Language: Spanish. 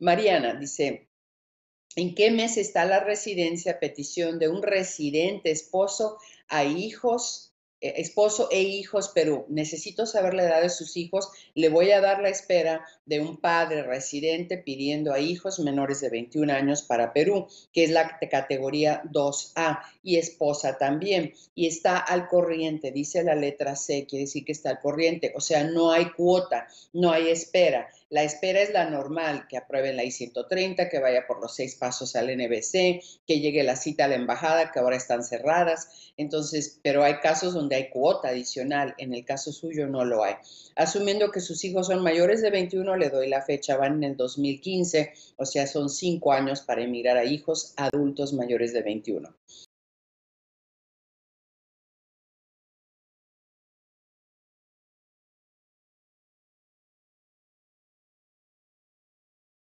Mariana dice, ¿en qué mes está la residencia petición de un residente esposo a hijos, eh, esposo e hijos, Perú? necesito saber la edad de sus hijos? Le voy a dar la espera de un padre residente pidiendo a hijos menores de 21 años para Perú, que es la categoría 2A, y esposa también. Y está al corriente, dice la letra C, quiere decir que está al corriente, o sea, no hay cuota, no hay espera la espera es la normal, que aprueben la I-130, que vaya por los seis pasos al NBC, que llegue la cita a la embajada, que ahora están cerradas. Entonces, pero hay casos donde hay cuota adicional, en el caso suyo no lo hay. Asumiendo que sus hijos son mayores de 21, le doy la fecha, van en el 2015, o sea, son cinco años para emigrar a hijos adultos mayores de 21.